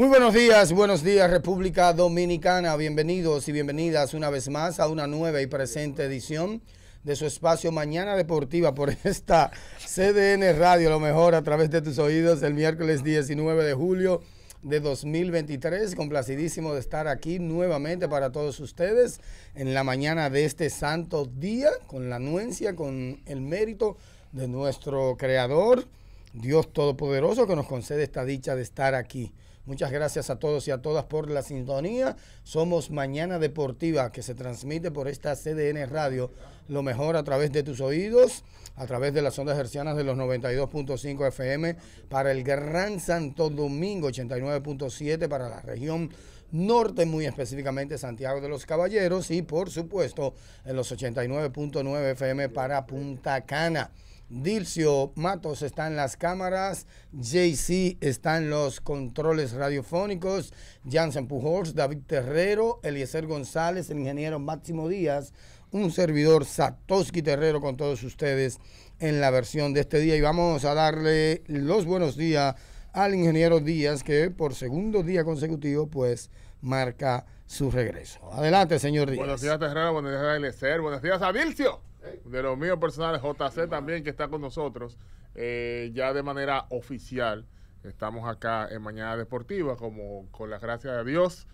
Muy buenos días, buenos días República Dominicana, bienvenidos y bienvenidas una vez más a una nueva y presente edición de su espacio Mañana Deportiva por esta CDN Radio, lo mejor a través de tus oídos el miércoles 19 de julio de 2023, complacidísimo de estar aquí nuevamente para todos ustedes en la mañana de este santo día, con la anuencia, con el mérito de nuestro Creador, Dios Todopoderoso, que nos concede esta dicha de estar aquí Muchas gracias a todos y a todas por la sintonía. Somos Mañana Deportiva, que se transmite por esta CDN Radio. Lo mejor a través de tus oídos, a través de las ondas hercianas de los 92.5 FM para el Gran Santo Domingo, 89.7 para la región norte, muy específicamente Santiago de los Caballeros y por supuesto en los 89.9 FM para Punta Cana. Dilcio Matos está en las cámaras, JC está en los controles radiofónicos, Jansen Pujols, David Terrero, Eliezer González, el ingeniero Máximo Díaz, un servidor Satoshi Terrero con todos ustedes en la versión de este día y vamos a darle los buenos días al ingeniero Díaz que por segundo día consecutivo pues marca su regreso. Adelante, señor Díaz. Buenos días, Terrero, buenos días, Eliezer, buenos días a Dilcio de los mío personales, JC también, que está con nosotros, eh, ya de manera oficial. Estamos acá en Mañana Deportiva, como con la gracias de Dios,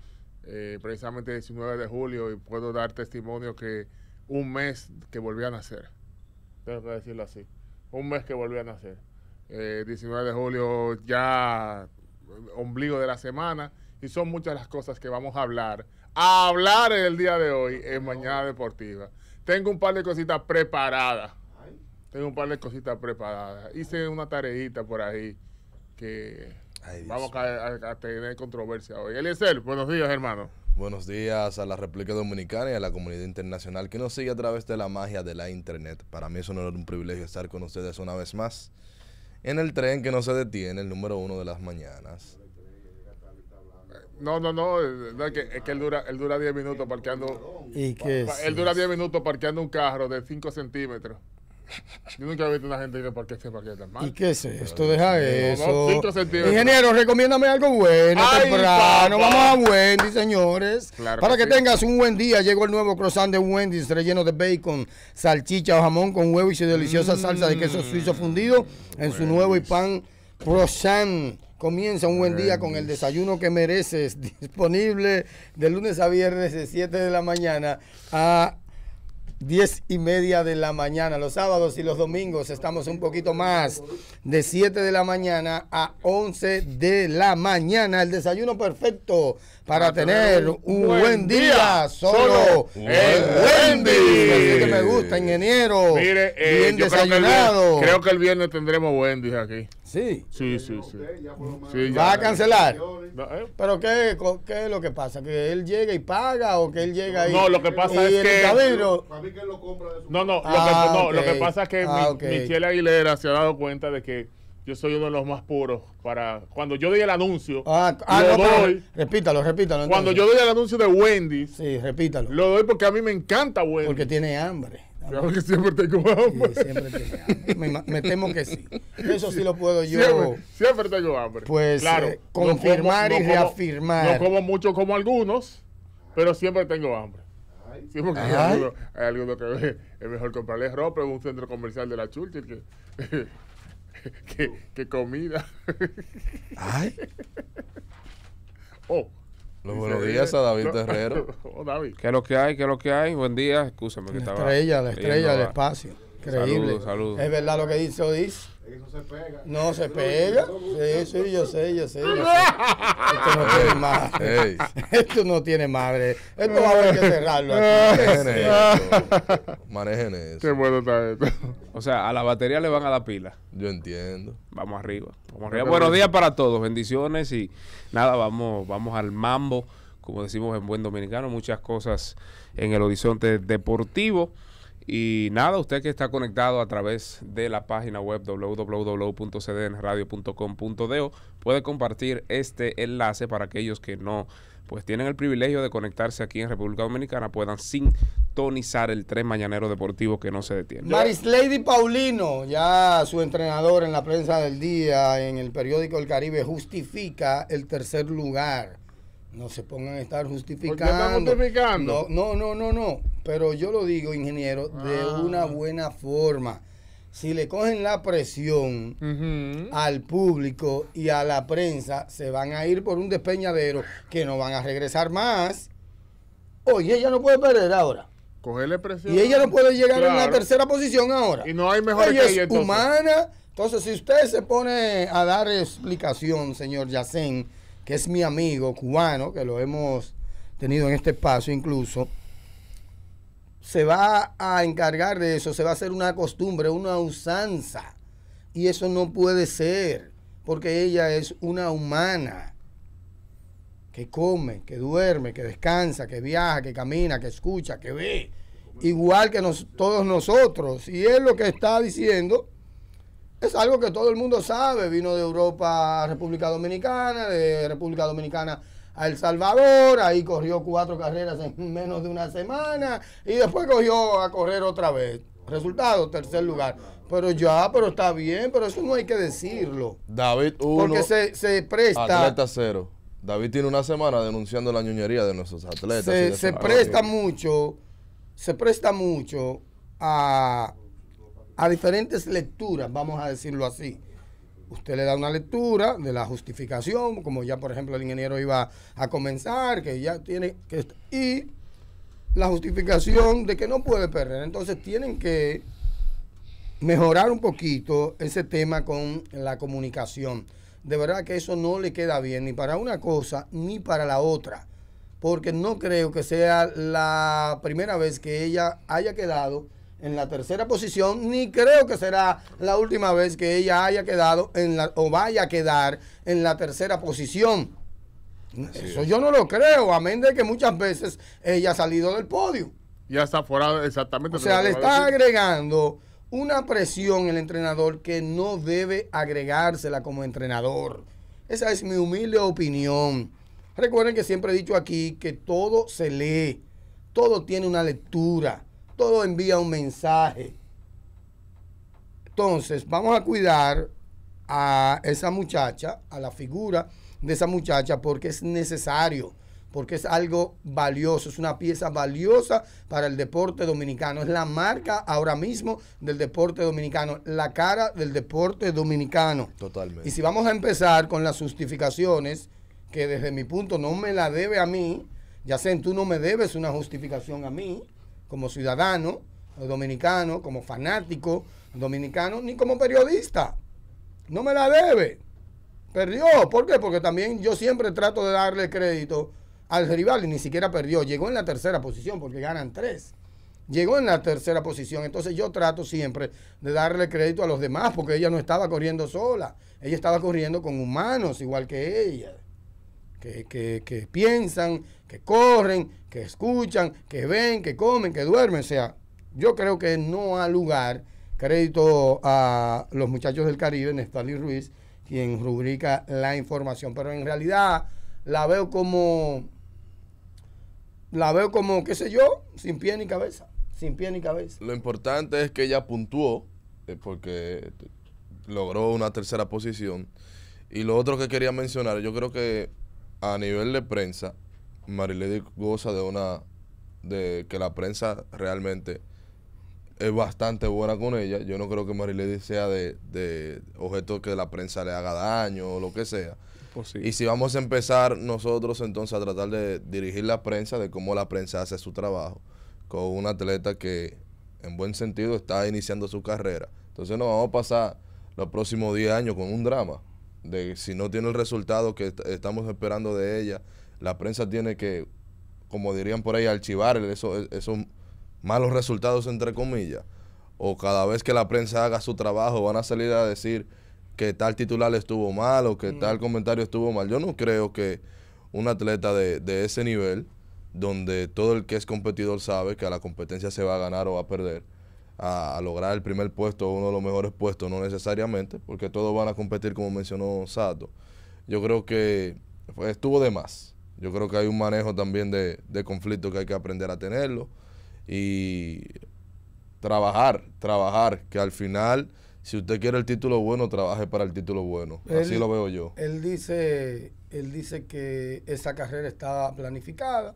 eh, Precisamente precisamente 19 de julio, y puedo dar testimonio que un mes que volví a nacer. Tengo decirlo así. Un mes que volví a nacer. 19 eh, de julio ya ombligo de la semana y son muchas las cosas que vamos a hablar. A hablar el día de hoy en Mañana Deportiva. Tengo un par de cositas preparadas. Tengo un par de cositas preparadas. Hice una tareita por ahí que vamos a, tener controversia hoy. Eliezer, buenos días, hermano. Buenos días a la República Dominicana y a la comunidad internacional que nos sigue a través de la magia de la Internet. Para mí es un honor, un privilegio estar con ustedes una vez más en el tren que no se detiene, el número uno de las mañanas. No, no, no, es que, él dura él dura 10 minutos parqueando. ¿Y qué es Él dura 10 minutos parqueando un carro de 5 centímetros. Yo nunca he visto una gente ir qué este parque tan mal. ¿Y qué es esto? Deja eso. Ingeniero, recomiéndame algo bueno Ay, temprano. Vamos a Wendy, señores. Claro Para que, tengas un buen día, llegó el nuevo croissant de Wendy's relleno de bacon, salchicha o jamón con huevo y su deliciosa salsa de queso mm. suizo fundido en su nuevo y pan croissant Comienza un buen día con el desayuno que mereces, disponible de lunes a viernes de 7 de la mañana a 10 y media de la mañana. Los sábados y los domingos estamos un poquito más de 7 de la mañana a 11 de la mañana. El desayuno perfecto para tener un buen día, solo el Wendy. Así que me gusta, ingeniero. Eh, bien desayunado. Creo que, el, creo que el viernes tendremos Wendy aquí. Sí. Sí, sí, ¿Va a cancelar? Eh. ¿Pero qué, qué es lo que pasa? ¿Que él llega y paga o que él llega y.? No, lo que pasa es que. No, no, lo, que, pasa es que Michelle Aguilera se ha dado cuenta de que yo soy uno de los más puros para cuando yo doy el anuncio ah, ah lo doy repítalo repítalo cuando yo doy el anuncio de Wendy sí repítalo lo doy porque a mí me encanta Wendy porque tiene hambre siempre tengo hambre. Me, temo que sí. Eso sí lo puedo yo. Siempre, tengo hambre. Pues claro, eh, confirmar y reafirmar. No como mucho como algunos, pero siempre tengo hambre. Siempre que hay alguno, que ve, es mejor comprarle ropa en un centro comercial de la Churchill que comida. Ay. Oh. Los buenos días a David Terrero. Oh, ¿Qué es lo que hay? ¿Qué es lo que hay? Buen día. Escúchame que la estaba. Estrella, la estrella del espacio. Increíble. Saludos, saludos. Es verdad lo que dice Odis. Eso se pega. No se pega. Sí, sí, yo sé, yo sé. Yo sé. Esto no tiene madre. Esto no tiene madre. Esto va a haber que cerrarlo. Aquí. Manejen eso. Qué bueno está esto. O sea, a la batería le van a dar pila. Yo entiendo. Vamos arriba. Vamos arriba. Buenos días para todos. Bendiciones y nada, vamos, vamos al mambo. Como decimos en buen dominicano, muchas cosas en el horizonte deportivo. Y nada, usted que está conectado a través de la página web www.cdnradio.com.do puede compartir este enlace para aquellos que no pues tienen el privilegio de conectarse aquí en República Dominicana puedan sintonizar el tren mañanero deportivo que no se detiene. Maris Lady Paulino, ya su entrenador en la prensa del día en el periódico El Caribe justifica el tercer lugar no se pongan a estar justificando. No, no, no, no, Pero yo lo digo, ingeniero, de ah. una buena forma. Si le cogen la presión al público y a la prensa, se van a ir por un despeñadero que no van a regresar más. Oye, ella no puede perder ahora. Cogerle presión. Y ella no puede llegar a la tercera posición ahora. Y no hay mejor ella que humana. Entonces, si usted se pone a dar explicación, señor Yacén, que es mi amigo cubano, que lo hemos tenido en este espacio incluso, se va a encargar de eso, se va a hacer una costumbre, una usanza. Y eso no puede ser, porque ella es una humana que come, que duerme, que descansa, que viaja, que camina, que escucha, que ve, igual que todos nosotros. Y es lo que está diciendo es algo que todo el mundo sabe. Vino de Europa a República Dominicana, de República Dominicana a El Salvador, ahí corrió cuatro carreras en menos de una semana y después cogió a correr otra vez. Resultado, tercer lugar. Pero ya, pero está bien, pero eso no hay que decirlo. David uno, Porque se, presta. Atleta cero. David tiene una semana denunciando la ñuñería de nuestros atletas. se presta mucho, se presta mucho a a diferentes lecturas, vamos a decirlo así. Usted le da una lectura de la justificación, como ya por ejemplo el ingeniero iba a comenzar, que ya tiene que... Y la justificación de que no puede perder. Entonces tienen que mejorar un poquito ese tema con la comunicación. De verdad que eso no le queda bien ni para una cosa ni para la otra, porque no creo que sea la primera vez que ella haya quedado en la tercera posición, ni creo que será la última vez que ella haya quedado en la, o vaya a quedar en la tercera posición. Eso yo no lo creo, amén de que muchas veces ella ha salido del podio. Ya está fuera exactamente. O sea, le está agregando una presión el entrenador que no debe agregársela como entrenador. Esa es mi humilde opinión. Recuerden que siempre he dicho aquí que todo se lee, todo tiene una lectura todo envía un mensaje. Entonces, vamos a cuidar a esa muchacha, a la figura de esa muchacha, porque es necesario, porque es algo valioso, es una pieza valiosa para el deporte dominicano, es la marca ahora mismo del deporte dominicano, la cara del deporte dominicano. Totalmente. Y si vamos a empezar con las justificaciones, que desde mi punto no me la debe a mí, ya sé, tú no me debes una justificación a mí, como ciudadano dominicano, como fanático dominicano, ni como periodista. No me la debe. Perdió. ¿Por qué? Porque también yo siempre trato de darle crédito al rival y ni siquiera perdió. Llegó en la tercera posición porque ganan tres. Llegó en la tercera posición. Entonces yo trato siempre de darle crédito a los demás porque ella no estaba corriendo sola. Ella estaba corriendo con humanos igual que ella que, que, que piensan, que corren, que escuchan, que ven, que comen, que duermen. O sea, yo creo que no ha lugar crédito a los muchachos del Caribe, Nestalí Ruiz, quien rubrica la información. Pero en realidad la veo como, la veo como, qué sé yo, sin pie ni cabeza. Sin pie ni cabeza. Lo importante es que ella puntuó, eh, porque logró una tercera posición. Y lo otro que quería mencionar, yo creo que a nivel de prensa, Marilady goza de una de que la prensa realmente es bastante buena con ella. Yo no creo que Marilady sea de, de objeto que la prensa le haga daño o lo que sea. Pues y si vamos a empezar nosotros entonces a tratar de dirigir la prensa, de cómo la prensa hace su trabajo, con un atleta que en buen sentido está iniciando su carrera. Entonces nos vamos a pasar los próximos 10 años con un drama de si no tiene el resultado que estamos esperando de ella, la prensa tiene que, como dirían por ahí, archivar e-, esos, malos resultados, entre comillas. O cada vez que la prensa haga su trabajo, van a salir a decir que tal titular estuvo mal o que mm. tal comentario estuvo mal. Yo no creo que un atleta de ese nivel, donde todo el que es competidor sabe que a la competencia se va a ganar o va a perder, a, lograr el primer puesto uno de los mejores puestos, no necesariamente, porque todos van a competir, como mencionó Sato. Yo creo que estuvo de más. Yo creo que hay un manejo también de, conflicto que hay que aprender a tenerlo y trabajar, trabajar, que al final, si usted quiere el título bueno, trabaje para el título bueno. Así lo veo yo. Él dice, él dice que esa carrera estaba planificada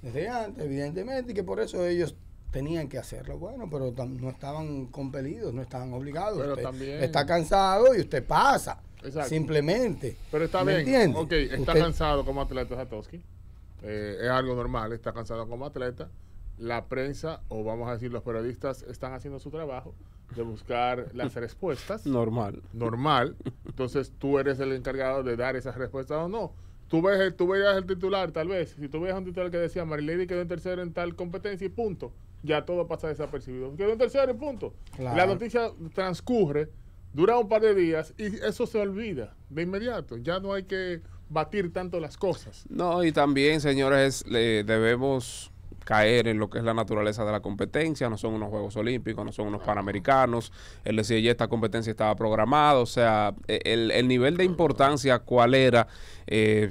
desde antes, evidentemente, y que por eso ellos tenían que hacerlo. Bueno, pero no estaban compelidos, no estaban obligados. está cansado y usted pasa. Simplemente. Pero está bien. está cansado como atleta Satoshi. Eh, es algo normal, está cansado como atleta. La prensa, o vamos a decir los periodistas, están haciendo su trabajo de buscar las respuestas. Normal. Normal. Entonces tú eres el encargado de dar esas respuestas o no. Tú, ves, tú veías el titular, tal vez. Si tú veías un titular que decía Marilady quedó en tercero en tal competencia y punto ya todo pasa desapercibido. Quedó en tercer punto. La noticia transcurre, dura un par de días y eso se olvida de inmediato. Ya no hay que batir tanto las cosas. No, y también, señores, debemos caer en lo que es la naturaleza de la competencia, no son unos Juegos Olímpicos, no son unos Panamericanos, Él decía ya esta competencia estaba programada, o sea, e, el, el nivel de importancia cuál era, eh,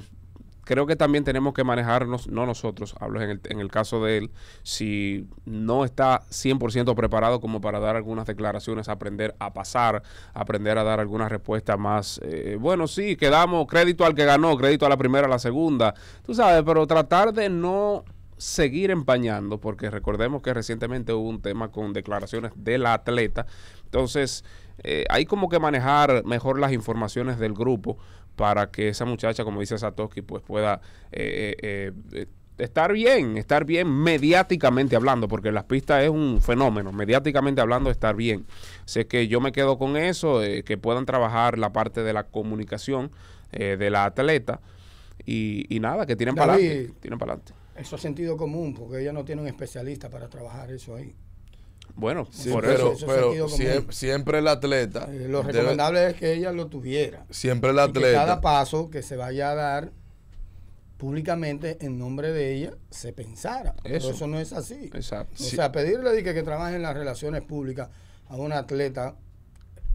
creo que también tenemos que manejarnos, no nosotros, hablo en el, en el caso de él, si no está 100% preparado como para dar algunas declaraciones, aprender a pasar, aprender a dar algunas respuestas más, eh, bueno, sí, quedamos crédito al que ganó, crédito a la primera, a la segunda, tú sabes, pero tratar de no seguir empañando, porque recordemos que recientemente hubo un tema con declaraciones de la atleta. Entonces, eh, hay como que manejar mejor las informaciones del grupo para que esa muchacha, como dice Satoshi, pues pueda eh, eh, eh, estar bien, estar bien mediáticamente hablando, porque las pistas es un fenómeno, mediáticamente hablando estar bien. Sé que yo me quedo con eso, que puedan trabajar la parte de la comunicación de la atleta y, nada, que tienen para adelante. Tienen para Eso es sentido común, porque ella no tiene un especialista para trabajar eso ahí. Bueno, pero, siempre, el atleta. Eh, lo recomendable es que ella lo tuviera. Siempre el atleta. que cada paso que se vaya a dar públicamente en nombre de ella se pensara. Eso. Pero eso no es así. Exacto. O sea, pedirle que, que trabaje en las relaciones públicas a un atleta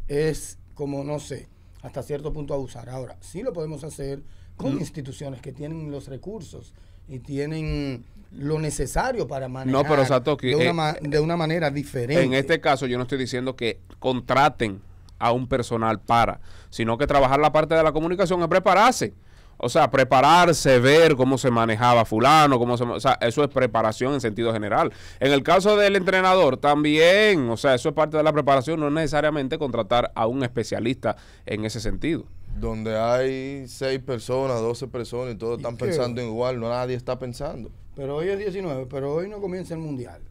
es como, no sé, hasta cierto punto abusar. Ahora, sí lo podemos hacer con instituciones que tienen los recursos y tienen lo necesario para manejar eh, de, una, manera diferente. En este caso yo no estoy diciendo que contraten a un personal para, sino que trabajar la parte de la comunicación es prepararse. O sea, prepararse, ver cómo se manejaba fulano, cómo eso es preparación en sentido general. En el caso del entrenador también, o sea, eso es parte de la preparación, no necesariamente contratar a un especialista en ese sentido. Donde hay seis personas, 12 personas y todos están pensando igual, no nadie está pensando. Pero hoy es 19, pero hoy no comienza el mundial.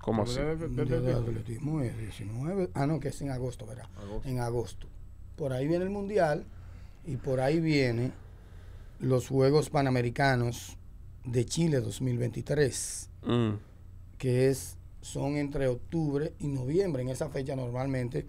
¿Cómo así? El mundial de atletismo es 19. Ah, no, que es en agosto, ¿verdad? En agosto. Por ahí viene el mundial y por ahí vienen los Juegos Panamericanos de Chile 2023, mm. que es, son entre octubre y noviembre. En esa fecha normalmente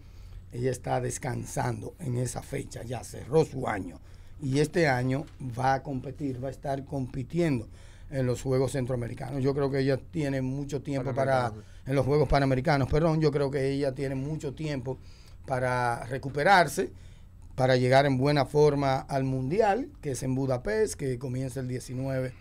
ella está descansando en esa fecha, ya cerró su año. Y este año va a competir, va a estar compitiendo en los Juegos Centroamericanos. Yo creo que ella tiene mucho tiempo para, en los Juegos Panamericanos, perdón, yo creo que ella tiene mucho tiempo para recuperarse, para llegar en buena forma al Mundial, que es en Budapest, que comienza el 19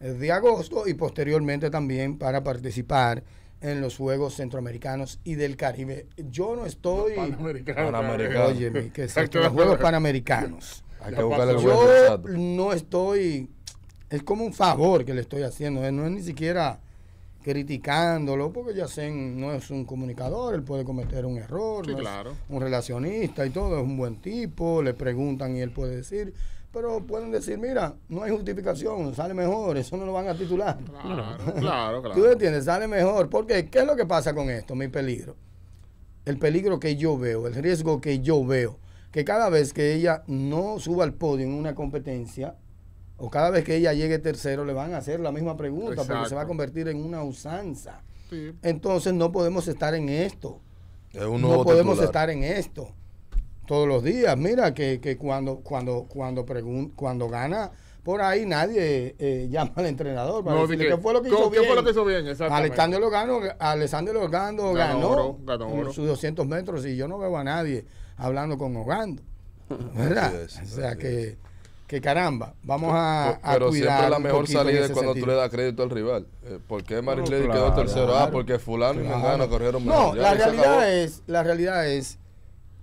de agosto, y posteriormente también para participar en los Juegos Centroamericanos y del Caribe. Yo no estoy... Panamericanos. Oye, que los Juegos Panamericanos. Hay que Yo no estoy es como un favor que le estoy haciendo, no es ni siquiera criticándolo, porque ya sé, no es un comunicador, él puede cometer un error, un relacionista y todo, es un buen tipo, le preguntan y él puede decir, pero pueden decir, mira, no hay justificación, sale mejor, eso no lo van a titular. Claro, claro, claro. Tú entiendes, sale mejor, porque ¿qué es lo que pasa con esto, mi peligro? El peligro que yo veo, el riesgo que yo veo, que cada vez que ella no suba al podio en una competencia, o cada vez que ella llegue tercero le van a hacer la misma pregunta pero se va a convertir en una usanza. Entonces no podemos estar en esto. no podemos estar en esto todos los días. Mira que, cuando cuando cuando cuando gana por ahí nadie eh, llama al entrenador para ¿qué, fue lo que hizo bien? fue lo que hizo bien? Logano, ganó, ganó, sus 200 metros y yo no veo a nadie hablando con Ogando. ¿Verdad? o sea que que caramba, vamos a, a Pero siempre la mejor salida es cuando tú le das crédito al rival. Eh, ¿Por qué quedó tercero? ah, porque fulano y Mangano corrieron No, la realidad, es, la realidad es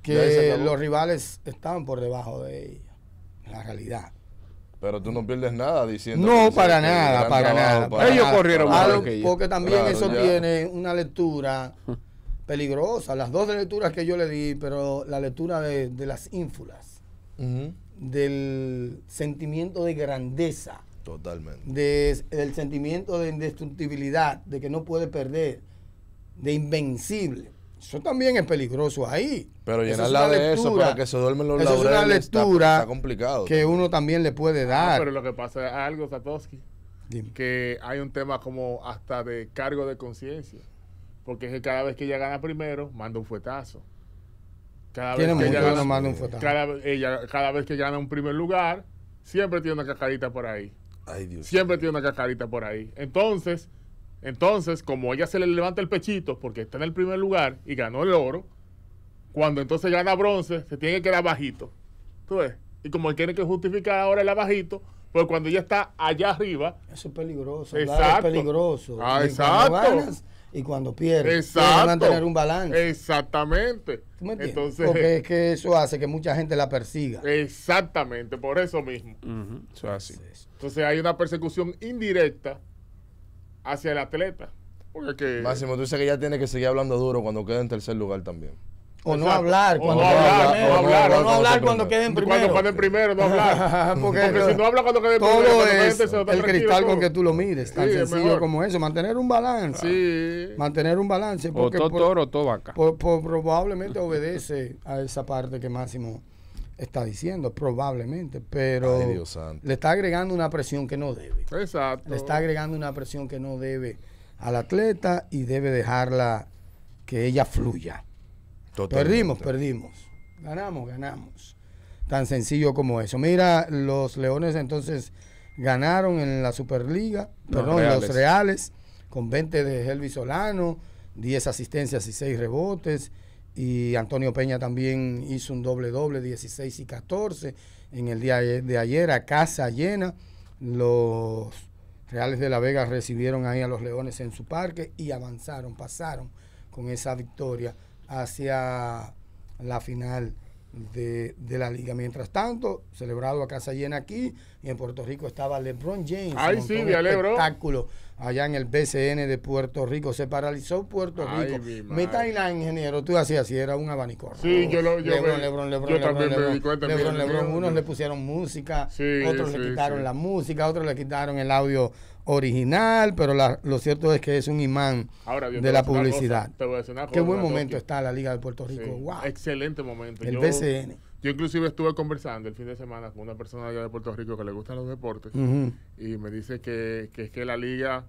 que los rivales estaban por debajo de ellos La realidad. Pero tú no pierdes nada diciendo. No, para nada, para nada. Ellos corrieron más Porque también eso tiene una lectura peligrosa. Las dos lecturas que yo le di, pero la lectura de, las ínfulas del sentimiento de grandeza. Totalmente. De, del sentimiento de indestructibilidad, de que no puede perder, de invencible. Eso también es peligroso ahí. Pero llenarla de eso para que se duermen los laureles. Es una lectura que uno también le puede ah, dar. pero lo que pasa es algo, Satoshi, que hay un tema como hasta de cargo de conciencia. Porque es que cada vez que ella gana primero, manda un fuetazo. Cada vez, que ella, gana, un cada, vez que gana un primer lugar, siempre tiene una cacarita por ahí. siempre tiene una cacarita por ahí. Entonces, entonces, como ella se le levanta el pechito porque está en el primer lugar y ganó el oro, cuando entonces gana bronce, se tiene que quedar bajito. ¿Tú ves? Y como él tiene que justificar ahora el abajito, pues cuando ella está allá arriba. Eso es peligroso. Exacto. Es peligroso. Ah, y cuando pierde. a mantener un balance. Exactamente. me Entonces, Porque eh, es que eso hace que mucha gente la persiga. Exactamente, por eso mismo. así. Entonces hay una persecución indirecta hacia el atleta. Porque Máximo, tú dices que ya tiene que seguir hablando duro cuando queda en tercer lugar también. O no hablar cuando hablar, cuando queden primero. Cuando primero, no hablar. porque, si no habla cuando queden primero, todo es el cristal con que tú lo mires, tan sencillo como eso. Mantener un balance. Sí. Mantener un balance. Porque o todo toro, todo vaca. probablemente obedece a esa parte que Máximo está diciendo, probablemente, pero le está agregando una presión que no debe. Exacto. Le está agregando una presión que no debe al atleta y debe dejarla que ella fluya. Perdimos, perdimos. Ganamos, ganamos. Tan sencillo como eso. Mira, los Leones entonces ganaron en la Superliga, perdón, los Reales, con 20 de Elvis Solano, 10 asistencias y 6 rebotes. Y Antonio Peña también hizo un doble doble, 16 y 14, en el día de ayer, a casa llena. Los Reales de la Vega recibieron ahí a los Leones en su parque y avanzaron, pasaron con esa victoria hacia la final de, la liga. Mientras tanto, celebrado a casa llena aquí, y en Puerto Rico estaba LeBron James. sí, un este espectáculo allá en el BCN de Puerto Rico. Se paralizó Puerto Rico. Mi Meta la ingeniero, tú hacías así, era un abanico. Sí, yo lo yo Lebron, Lebron, Lebron, Lebron, Lebron, Unos le pusieron música, otros le quitaron la música, otros le quitaron el audio original, pero lo cierto es que es un imán de la publicidad. Qué buen momento está la Liga de Puerto Rico. Excelente momento. El BCN. Yo inclusive estuve conversando el fin de semana con una persona allá de Puerto Rico que le gustan los deportes y me dice que, que es que la liga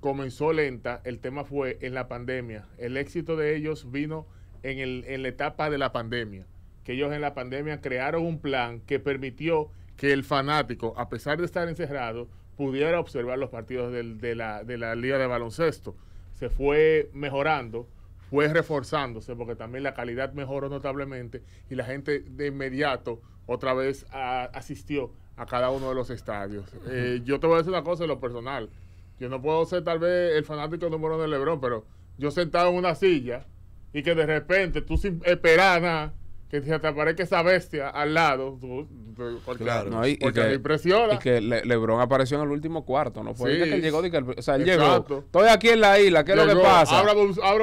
comenzó lenta, el tema fue en la pandemia. El éxito de ellos vino en, el, en la etapa de la pandemia, que ellos en la pandemia crearon un plan que permitió que el fanático, a pesar de estar encerrado, pudiera observar los partidos de, la, de la liga de baloncesto. Se fue mejorando fue reforzándose porque también la calidad mejoró notablemente y la gente de inmediato otra vez asistió a cada uno de los estadios. Eh, yo te voy a decir una cosa en lo personal. Yo no puedo ser tal vez el fanático número de Lebrón pero yo sentado en una silla y que de repente tú sin esperar que se te aparezca esa bestia al lado, porque, me impresiona. Y que Lebron apareció en el último cuarto, ¿no? Fue que él llegó, o sea, él llegó. Estoy aquí en la isla, ¿qué es lo que pasa?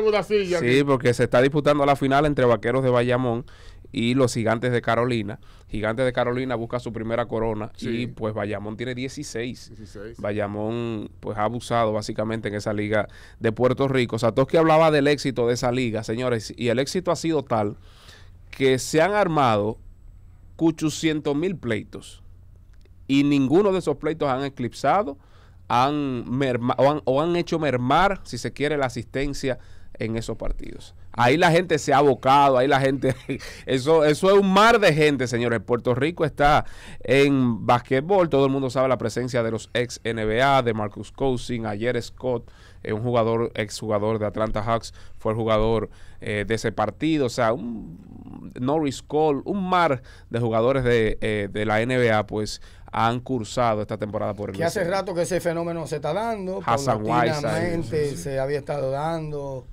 una silla. Sí, porque se está disputando la final entre Vaqueros de Bayamón y los Gigantes de Carolina. Gigantes de Carolina busca su primera corona y pues Bayamón tiene 16. 16. Bayamón pues ha abusado básicamente en esa liga de Puerto Rico. O sea, todos que hablaba del éxito de esa liga, señores, y el éxito ha sido tal que se han armado 800 mil pleitos y ninguno de esos pleitos han eclipsado han o, han, hecho mermar, si se quiere, la asistencia en esos partidos. Ahí la gente se ha abocado, ahí la gente, eso, eso es un mar de gente, señores. Puerto Rico está en basquetbol, todo el mundo sabe la presencia de los ex NBA, de Marcus Cousin, ayer Scott, eh, un jugador, exjugador de Atlanta Hawks, fue el jugador eh, de ese partido. O sea, un Norris Cole, un mar de jugadores de, eh, de la NBA, pues han cursado esta temporada por el Que hace rato que ese fenómeno se está dando, Hassan se había estado dando,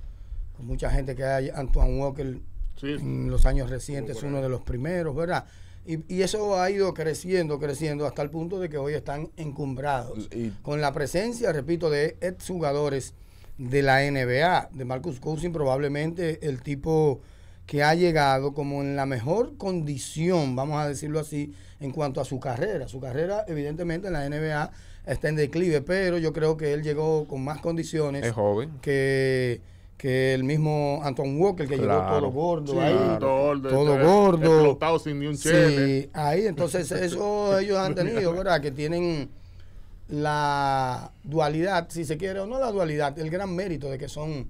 con mucha gente que hay, Antoine Walker en los años recientes, uno de los primeros, ¿verdad? Y, eso ha ido creciendo, creciendo hasta el punto de que hoy están encumbrados. con la presencia, repito, de exjugadores de la NBA, de Marcus Cousin, probablemente el tipo que ha llegado como en la mejor condición, vamos a decirlo así, en cuanto a su carrera. Su carrera, evidentemente, en la NBA está en declive, pero yo creo que él llegó con más condiciones. Que que el mismo Anton Walker que llegó todo gordo ahí, todo, gordo, este, sin ni un ahí entonces eso ellos han tenido, ¿verdad? Que tienen la dualidad, si se quiere o no la dualidad, el gran mérito de que son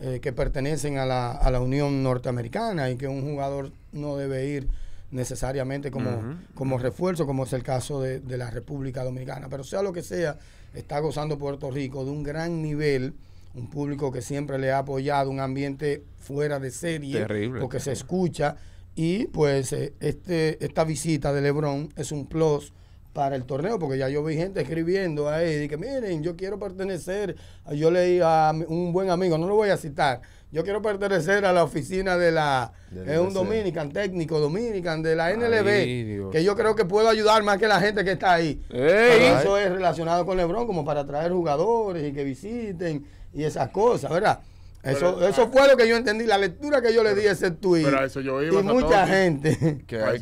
eh, que pertenecen a la, Unión Norteamericana y que un jugador no debe ir necesariamente como, como refuerzo, como es el caso de, la República Dominicana. Pero sea lo que sea, está gozando Puerto Rico de un gran nivel un público que siempre le ha apoyado, un ambiente fuera de serie, porque se escucha. Y pues eh, este, esta visita de Lebron es un plus para el torneo, porque ya yo vi gente escribiendo ahí, él, que miren, yo quiero pertenecer, yo leí a un buen amigo, no lo voy a citar, yo quiero pertenecer a la oficina de la, un Dominican, técnico Dominican, de la NLB, que yo creo que puedo ayudar más que la gente que está ahí. eso es relacionado con Lebron, como para traer jugadores y que visiten y esas cosas, ¿verdad? Eso, eso fue lo que yo entendí, la lectura que yo le di a ese tweet. Pero a eso yo iba y mucha gente. Que a,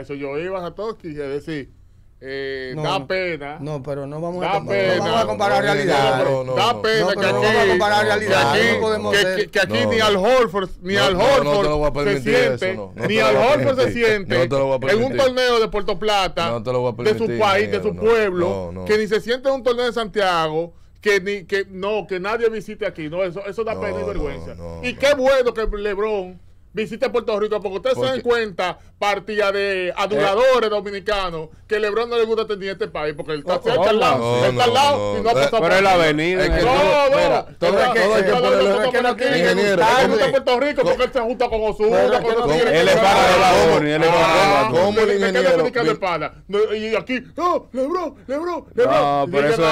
eso, yo iba, a todos es decir, eh, da pena. No, pero no vamos, a, comparar realidad. da pena que aquí, ni al Holford, ni al Holford se siente, ni al Holford se siente en un torneo de Puerto Plata, de su país, de su pueblo, que ni se siente en un torneo de Santiago que ni que no que nadie visite aquí no eso eso da pena y vergüenza y qué bueno que LeBron visite Puerto Rico, porque ustedes porque... se dan cuenta, partida de aduladores eh. dominicanos, que Lebron no le gusta atender este país, porque él está oh, cerca oh, al lado, no, él está al lado no, y no ha pasado Pero él ha venido. No, no, todo es que, todo que, que no quiere que gusta Puerto Rico, porque él se junta con Osuna, con Él es para de la ONU, él es para ¿Cómo el ingeniero? Y aquí, no, Lebron, Lebron, Lebron. No, por eso,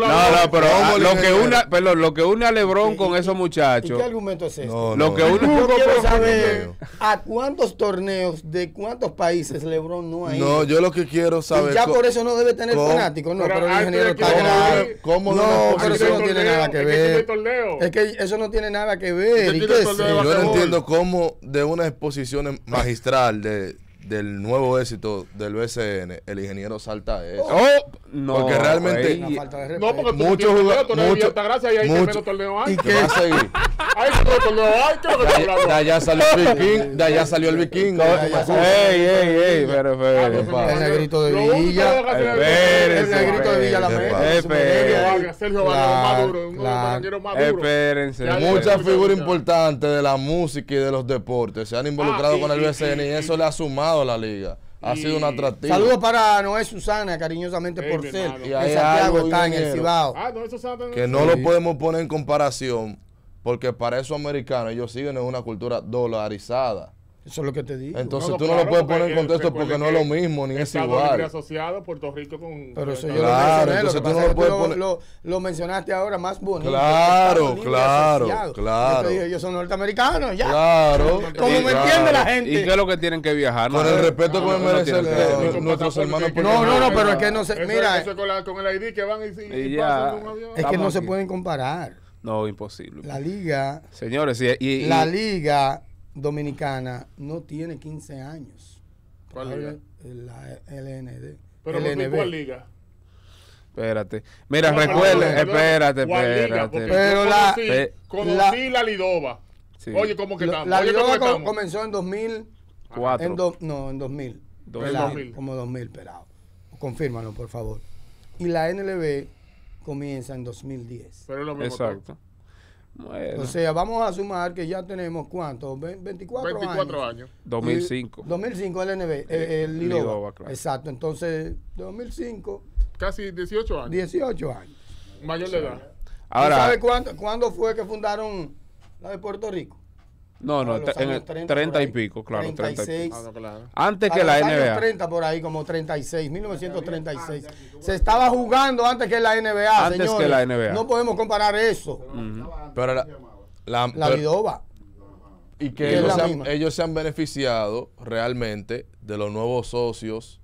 no, no, pero lo que una, perdón, lo que une a Lebron con esos muchachos. ¿Qué argumento es este? Lo que une ¿A cuántos torneos de cuántos países LeBron no ha ido? No, yo lo que quiero saber. ya por eso no debe tener fanáticos, no, pero el ingeniero está grave. ¿Cómo no? pero eso no tiene nada que ver. Es que eso no tiene nada que ver. Yo no entiendo cómo de una exposición magistral de del nuevo éxito del BCN, el ingeniero salta eso. Oh, oh, no, porque realmente muchos muchos y que seguir. torneo de, allá salió el viking, salió Ey, ey, ey, pero el grito de Villa, de Villa la Espérense. Muchas figuras importantes de la música y de los deportes se han involucrado ah, con el BCN y eso le ha sumado la liga. Ha sido una atractivo. Saludos para Noé Susana, cariñosamente por ser. Cibao. Ah, que no lo podemos poner en comparación, porque para esos americanos ellos siguen en una cultura dolarizada. Eso es lo que te digo. Entonces tú no lo puedes poner en contexto porque no es lo mismo, ni es igual. asociado Puerto Rico con... Pero eso yo claro, lo tú no lo puedes poner... Lo, mencionaste ahora más bonito. Claro, claro, claro. Yo dije, ellos son norteamericanos, ya. Claro. Como me entiende la gente. ¿Y qué es lo que tienen que viajar? Con el respeto que me eh, merecen nuestros hermanos. No, no, no, pero es que no se... Mira... con el ID que van y pasan un avión. Es que no se pueden comparar. No, imposible. La liga... Señores, y... La liga dominicana no tiene 15 años. ¿Cuál liga? La LND. ¿Pero LNB. cuál liga? Espérate. Mira, recuerden, espérate, espérate. pero la, conocí, la, Lidova. Oye, ¿cómo que estamos? La Lidova comenzó en 2004. En no, en 2000. ¿En 2000. Como 2000, pero. Confírmalo, por favor. Y la NLB comienza en 2010. Pero es lo mismo. Exacto. O sea, vamos a sumar que ya tenemos cuánto, 24, 24 años. 2005. 2005 el NB, el, eh, Exacto, entonces 2005. Casi 18 años. 18 años. Mayor de edad. Ahora, ¿Sabe cuándo fue que fundaron la de Puerto Rico? No, no, en el 30, y pico, ah, claro. 36. Antes que la NBA. 30 por ahí, como 36, 1936. Se estaba jugando antes que la NBA. Antes que la NBA. No podemos comparar eso. Pero, la, la, Y que ellos, ellos se han beneficiado realmente de los nuevos socios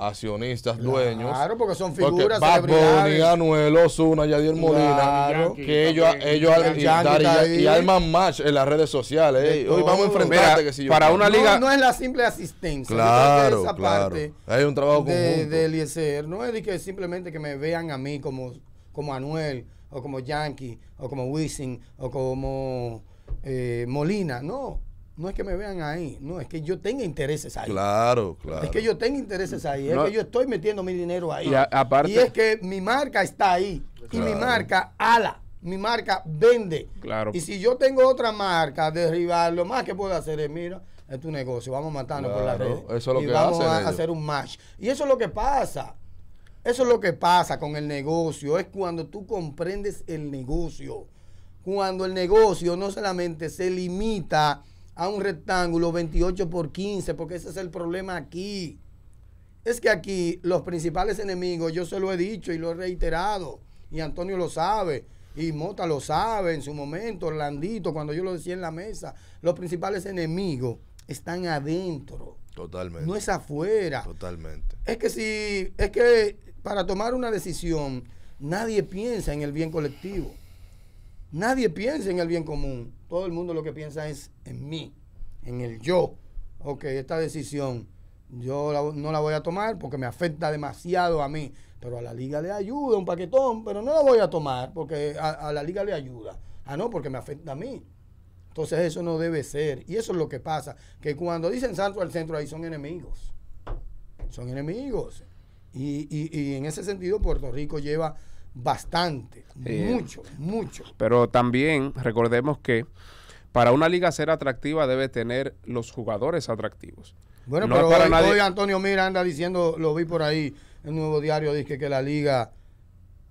accionistas, dueños. Claro, porque son figuras. Porque Anuel, Osuna, Yadier Molina. que, ellos, ellos y, y, y, arman match en las redes sociales. eh. hoy vamos a enfrentarte. que si para una liga. No, es la simple asistencia. Claro, esa claro. Hay un trabajo de, conjunto. De No es de que simplemente que me vean a mí como, como Anuel, o como Yankee, o como Wisin, o como eh, Molina. No no es que me vean ahí, no, es que yo tenga intereses ahí. Claro, claro. Es que yo tengo intereses ahí, es que yo estoy metiendo mi dinero ahí. Y, es que mi marca está ahí, y mi marca ala, mi marca vende. Claro. Y si yo tengo otra marca, derribar, lo más que puedo hacer es, mira, es tu negocio, vamos a por la red. Eso es lo y vamos a hacer un match. Y eso es lo que pasa. Eso es lo que pasa con el negocio, es cuando tú comprendes el negocio. Cuando el negocio no solamente se limita a un rectángulo 28 por 15, porque ese es el problema aquí. Es que aquí los principales enemigos, yo se lo he dicho y lo he reiterado, y Antonio lo sabe, y Mota lo sabe en su momento, Orlandito, cuando yo lo decía en la mesa, los principales enemigos están adentro. Totalmente. No es afuera. Totalmente. Es que si, es que para tomar una decisión, nadie piensa en el bien colectivo. Nadie piensa en el bien común. Todo el mundo lo que piensa es en mí, en el yo. Ok, esta decisión yo no la voy a tomar porque me afecta demasiado a mí. Pero a la liga le ayuda un paquetón, pero no la voy a tomar porque a, la liga le ayuda. Ah, no, porque me afecta a mí. Entonces eso no debe ser. Y eso es lo que pasa, que cuando dicen santo al centro ahí son enemigos. Son enemigos. Y, y en ese sentido Puerto Rico lleva bastante, mucho, mucho. Pero también recordemos que para una liga ser atractiva debe tener los jugadores atractivos. Bueno, pero hoy, Antonio Mira anda diciendo, lo vi por ahí en Nuevo Diario, dice que la liga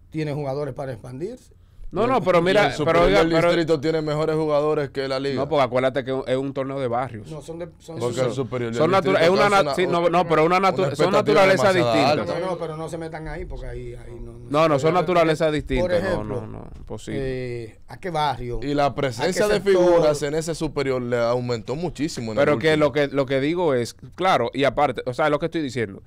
tiene jugadores para expandirse. No, no, pero mira, el pero el distrito tiene mejores jugadores que la liga. No, porque acuérdate que es un torneo de barrios. No, son de son son naturales. es una, no, no, pero una, una son naturalezas distintas. No, no, pero no se metan ahí porque ahí, ahí no, no. No, son naturalezas distintas, no, no, no, eh, ¿A qué barrio? Y la presencia de figuras en ese superior le aumentó muchísimo Pero que lo que lo que digo es, claro, y aparte, o sea, lo que estoy diciendo.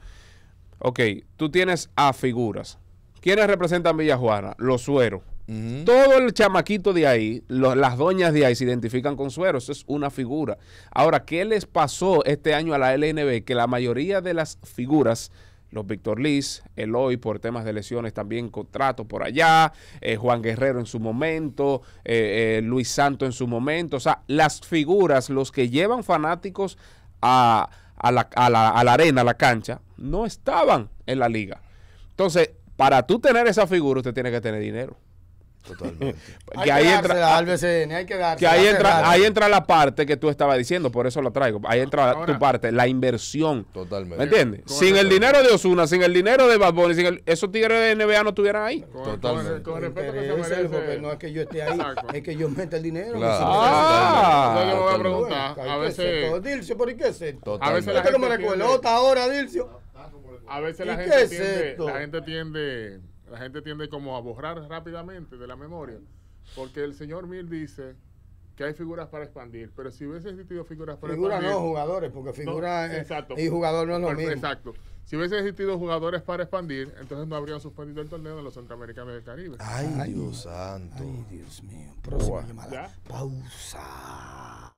Ok, tú tienes a figuras. ¿Quiénes representan Villajuana? Los sueros todo el chamaquito de ahí, las doñas de ahí se identifican con suero. Eso es una figura. Ahora, ¿qué les pasó este año a la LNB? Que la mayoría de las figuras los Víctor Liz, Eloy por temas de lesiones también contrato por allá, eh, Juan Guerrero en su momento, eh, eh, Luis Santo en su momento, o sea, las figuras, los que llevan fanáticos a, la, a la arena, a la cancha, no estaban en la liga. Entonces, para tú tener esa figura, usted tiene que tener dinero. Totalmente. que, ahí entra, al BCN, hay que darse, que ahí entra, ahí entra la parte que tú estabas diciendo, por eso lo traigo. Ahí entra tu parte, la inversión. Totalmente. ¿Me entiendes? Sin el dinero de Osuna, sin el dinero de Bad Bunny, sin el, esos tigres de NBA no estuvieran ahí. Totalmente. Con, respeto que Porque no es que yo esté ahí, es que yo meta el dinero. Ah, Entonces yo voy a preguntar. a veces. Dilcio, ¿por qué es A veces la gente. me ahora, Dilcio? A veces la gente tiende. La gente tiende la gente tiende como a borrar rápidamente de la memoria, porque el señor Mil dice que hay figuras para expandir, pero si hubiese existido figuras para expandir... Figuras no, jugadores, porque figuras eh, y jugador no es lo exacto. mismo. Exacto. Si hubiese existido jugadores para expandir, entonces no habrían suspendido el torneo de los centroamericanos del Caribe. Ay, Dios santo. Ay, Dios mío. Próxima llamada. Pausa.